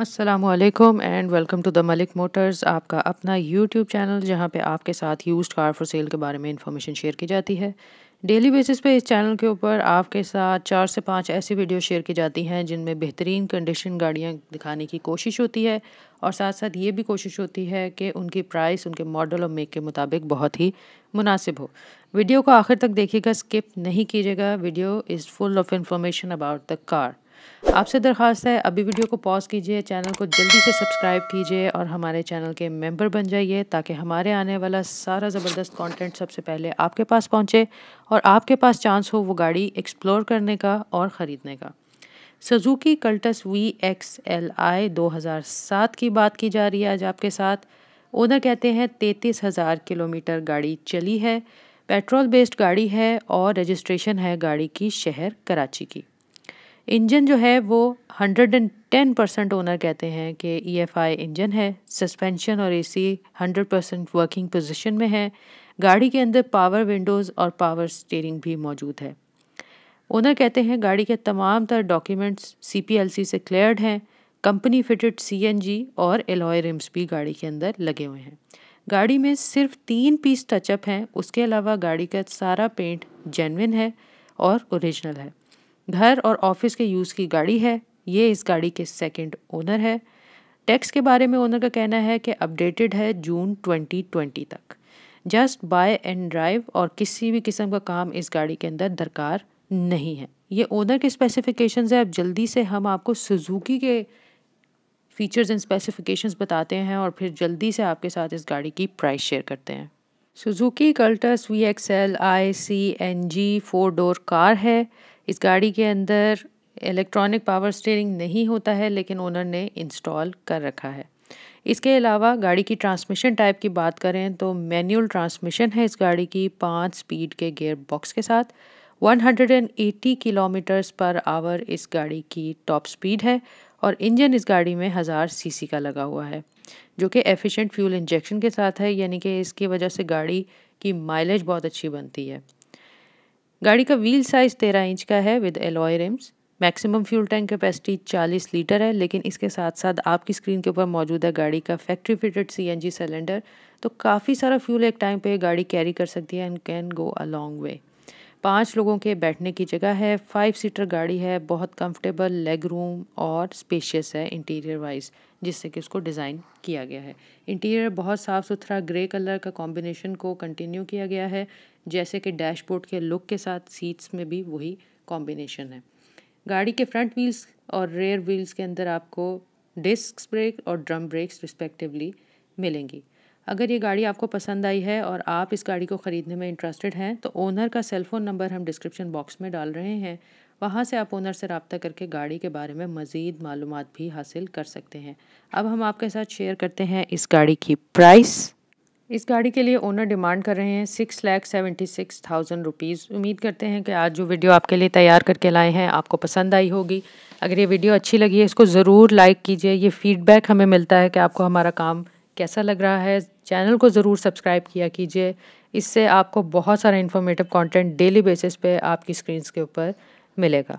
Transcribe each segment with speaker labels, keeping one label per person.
Speaker 1: Aslam and welcome to the Malik motors आपका अपना YouTube channel जहाँ पे आपके साथ यूज्ड कार फॉर सेल के बारे में इंफॉर्मेशन शेयर की जाती है डेली बेसिस पे इस चैनल के ऊपर आपके साथ चार से पांच ऐसी वीडियो शेयर की जाती हैं जिनमें बेहतरीन कंडीशन गाड़ियाँ दिखाने की कोशिश होती है और साथ साथ ये भी कोशिश होती है कि उनकी प्राइस उनके मॉडल और मेक के मुताबिक बहुत ही मुनासिब हो वीडियो को आखिर तक देखिएगा स्किप नहीं कीजिएगा video is full of information about the car आपसे दरख्वास्त है अभी वीडियो को पॉज कीजिए चैनल को जल्दी से सब्सक्राइब कीजिए और हमारे चैनल के मेंबर बन जाइए ताकि हमारे आने वाला सारा ज़बरदस्त कंटेंट सबसे पहले आपके पास पहुंचे और आपके पास चांस हो वो गाड़ी एक्सप्लोर करने का और ख़रीदने का Suzuki Cultus V X L I दो हज़ार सात की बात की जा रही है आज आपके साथ ओनर कहते हैं तैंतीस हज़ार किलोमीटर गाड़ी चली है पेट्रोल बेस्ड गाड़ी है और रजिस्ट्रेशन है गाड़ी की शहर कराची की इंजन जो है वो 110 परसेंट ओनर कहते हैं कि ईएफआई e इंजन है सस्पेंशन और एसी 100 परसेंट वर्किंग पोजीशन में है गाड़ी के अंदर पावर विंडोज़ और पावर स्टीयरिंग भी मौजूद है ओनर कहते हैं गाड़ी के तमाम तर डॉक्यूमेंट्स सी से क्लियर्ड हैं कंपनी फिटेड सी और एलॉय रिम्स भी गाड़ी के अंदर लगे हुए हैं गाड़ी में सिर्फ तीन पीस टचअप हैं उसके अलावा गाड़ी का सारा पेंट जेनविन है और ओरिजिनल है घर और ऑफिस के यूज़ की गाड़ी है ये इस गाड़ी के सेकंड ओनर है टैक्स के बारे में ओनर का कहना है कि अपडेटेड है जून 2020 तक जस्ट बाय एंड ड्राइव और किसी भी किस्म का काम इस गाड़ी के अंदर दरकार नहीं है ये ओनर के स्पेसिफिकेशंस है अब जल्दी से हम आपको सुजुकी के फीचर्स एंड स्पेसिफिकेशंस बताते हैं और फिर जल्दी से आपके साथ इस गाड़ी की प्राइस शेयर करते हैं Suzuki Cultus V X L I C N G four door car है इस गाड़ी के अंदर इलेक्ट्रॉनिक पावर स्टीयरिंग नहीं होता है लेकिन ओनर ने इंस्टॉल कर रखा है इसके अलावा गाड़ी की ट्रांसमिशन टाइप की बात करें तो मैनुअल ट्रांसमिशन है इस गाड़ी की पाँच स्पीड के गेयर बॉक्स के साथ 180 किलोमीटर्स पर आवर इस गाड़ी की टॉप स्पीड है और इंजन इस गाड़ी में हज़ार सीसी का लगा हुआ है जो कि एफिशिएंट फ्यूल इंजेक्शन के साथ है यानी कि इसकी वजह से गाड़ी की माइलेज बहुत अच्छी बनती है गाड़ी का व्हील साइज़ तेरह इंच का है with alloy rims maximum fuel tank capacity चालीस लीटर है लेकिन इसके साथ साथ आपकी स्क्रीन के ऊपर मौजूद है गाड़ी का फैक्ट्री फिटेड जी सिलेंडर तो काफ़ी सारा फ्यूल एक टाइम पर गाड़ी कैरी कर सकती है and can go a long way पाँच लोगों के बैठने की जगह है फाइव सीटर गाड़ी है बहुत कंफर्टेबल लेग रूम और स्पेशियस है इंटीरियर वाइज जिससे कि उसको डिज़ाइन किया गया है इंटीरियर बहुत साफ़ सुथरा ग्रे कलर का कॉम्बिनेशन को कंटिन्यू किया गया है जैसे कि डैशबोर्ड के लुक के साथ सीट्स में भी वही कॉम्बिनेशन है गाड़ी के फ्रंट व्हील्स और रेयर व्हील्स के अंदर आपको डिस्क ब्रेक और ड्रम ब्रेक्स रिस्पेक्टिवली मिलेंगी अगर ये गाड़ी आपको पसंद आई है और आप इस गाड़ी को ख़रीदने में इंटरेस्टेड हैं तो ओनर का सेल फ़ोन नंबर हम डिस्क्रिप्शन बॉक्स में डाल रहे हैं वहाँ से आप ओनर से रबता करके गाड़ी के बारे में मज़ीद मालूम भी हासिल कर सकते हैं अब हम आपके साथ शेयर करते हैं इस गाड़ी की प्राइस इस गाड़ी के लिए ओनर डिमांड कर रहे हैं six lakh seventy six thousand rupees उम्मीद करते हैं कि आज जो वीडियो आपके लिए तैयार करके लाए हैं आपको पसंद आई होगी अगर ये वीडियो अच्छी लगी है इसको ज़रूर लाइक कीजिए ये फीडबैक हमें मिलता है कि आपको हमारा काम कैसा लग रहा है चैनल को ज़रूर सब्सक्राइब किया कीजिए इससे आपको बहुत सारा इन्फॉर्मेटिव कंटेंट डेली बेसिस पे आपकी स्क्रीन्स के ऊपर मिलेगा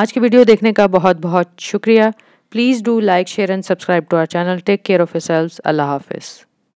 Speaker 1: आज की वीडियो देखने का बहुत बहुत शुक्रिया please do like share and subscribe to our channel take care of self Allah हाफिज़